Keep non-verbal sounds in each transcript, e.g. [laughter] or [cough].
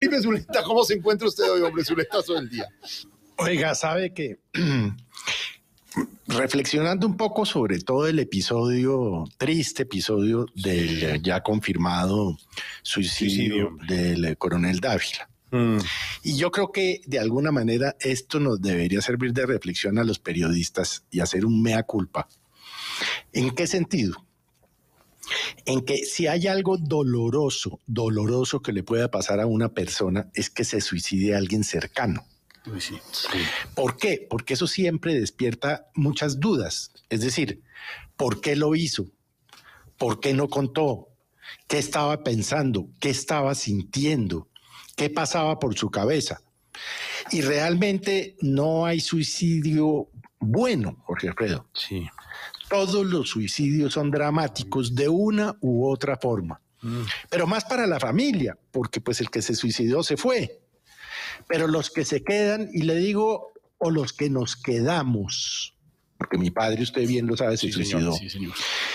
Dime, Zuleta, ¿cómo se encuentra usted hoy, hombre? Zuletazo del día. Oiga, sabe que [clears throat] reflexionando un poco sobre todo el episodio, triste episodio del ya confirmado suicidio, del eh, coronel Dávila. Mm. Y yo creo que de alguna manera esto nos debería servir de reflexión a los periodistas y hacer un mea culpa. ¿En qué sentido? en que si hay algo doloroso, doloroso que le pueda pasar a una persona es que se suicide alguien cercano. ¿Por qué? Porque eso siempre despierta muchas dudas. Es decir, ¿por qué lo hizo? ¿Por qué no contó? ¿Qué estaba pensando? ¿Qué estaba sintiendo? ¿Qué pasaba por su cabeza? Y realmente no hay suicidio bueno, Jorge Alfredo. Sí. Todos los suicidios son dramáticos de una u otra forma. Pero más para la familia, porque pues el que se suicidó se fue. Pero los que se quedan, y le digo, o los que nos quedamos, porque mi padre, usted bien lo sabe, se suicidó.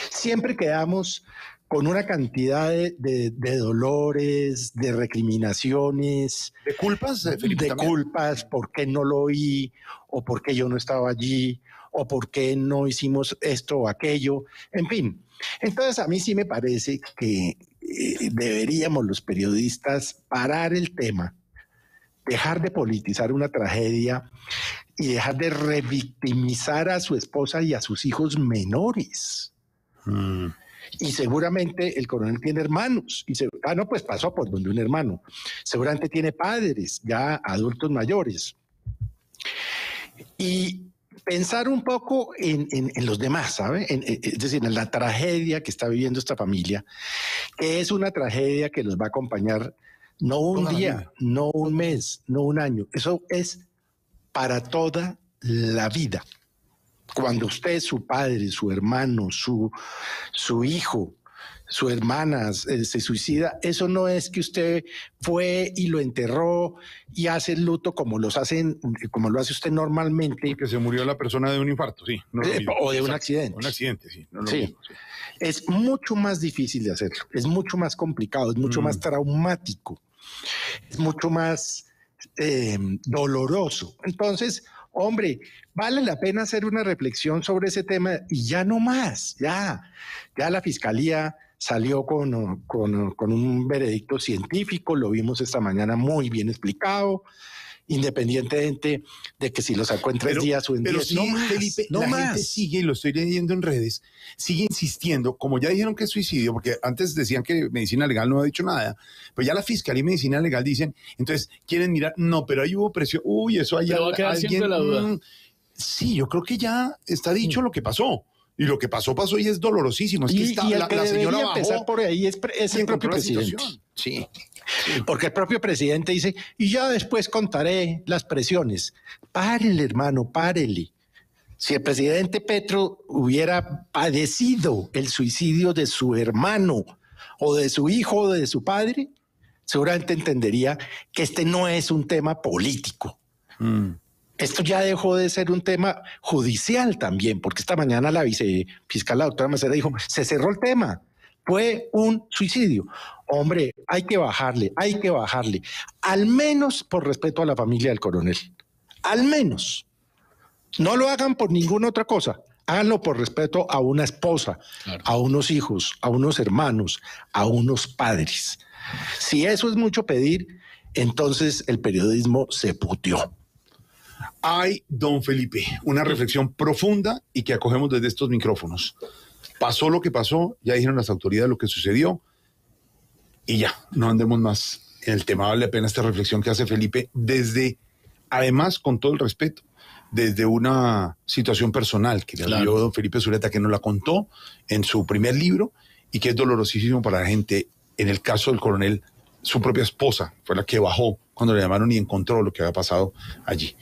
Siempre quedamos con una cantidad de, dolores, de recriminaciones. ¿De culpas? Eh, de culpas, ¿por qué no lo oí? ¿O por qué yo no estaba allí? ¿O por qué no hicimos esto o aquello? En fin. Entonces a mí sí me parece que eh, deberíamos los periodistas parar el tema, dejar de politizar una tragedia y dejar de revictimizar a su esposa y a sus hijos menores. Mm. Y seguramente el coronel tiene hermanos. Y ah, no, pues pasó por donde un hermano. Seguramente tiene padres, ya adultos mayores. Y pensar un poco en, los demás, ¿sabe? es decir, en la tragedia que está viviendo esta familia, que es una tragedia que los va a acompañar no un día, no un mes, no un año. Eso es para toda la vida. Cuando usted, su padre, su hermano, su, su hijo, su hermana eh, se suicida, eso no es que usted fue y lo enterró y hace el luto como los hacen, eh, como lo hace usted normalmente. Que se murió la persona de un infarto, sí. Eh, o de un accidente. Un accidente, sí, sí. Es mucho más difícil de hacerlo, es mucho más complicado, es mucho más mm. traumático, es mucho más doloroso. Entonces, Hombre, vale la pena hacer una reflexión sobre ese tema y ya no más, ya. Ya la fiscalía salió con, con un veredicto científico, lo vimos esta mañana muy bien explicado independientemente de que si lo sacó en tres días o en diez. la gente sigue, lo estoy leyendo en redes, sigue insistiendo, como ya dijeron que es suicidio, porque antes decían que medicina legal no ha dicho nada, pero pues ya la fiscalía y medicina legal dicen, entonces quieren mirar, no, pero ahí hubo presión, uy, eso allá. alguien, mm, sí, yo creo que ya está dicho mm. lo que pasó. Y lo que pasó, pasó y es dolorosísimo. Es que y, está, el la, señora por ahí es, el propio presidente. Sí. Porque el propio presidente dice, y ya después contaré las presiones. Párele, hermano, párele. Si el presidente Petro hubiera padecido el suicidio de su hermano o de su hijo o de su padre, seguramente entendería que este no es un tema político. Mm esto ya dejó de ser un tema judicial también, porque esta mañana la vicefiscal, la doctora Macera, dijo, se cerró el tema, fue un suicidio. Hombre, hay que bajarle, hay que bajarle, al menos por respeto a la familia del coronel, al menos. No lo hagan por ninguna otra cosa, háganlo por respeto a una esposa, a unos hijos, a unos hermanos, a unos padres. Si eso es mucho pedir, entonces el periodismo se puteó. Ay, don Felipe, una reflexión profunda y que acogemos desde estos micrófonos. Pasó lo que pasó, ya dijeron las autoridades lo que sucedió y ya, no andemos más en el tema. Vale la pena esta reflexión que hace Felipe desde, además, con todo el respeto, desde una situación personal que le dio don Felipe Zuleta, que nos la contó en su primer libro y que es dolorosísimo para la gente. En el caso del coronel, su propia esposa fue la que bajó cuando le llamaron y encontró lo que había pasado allí.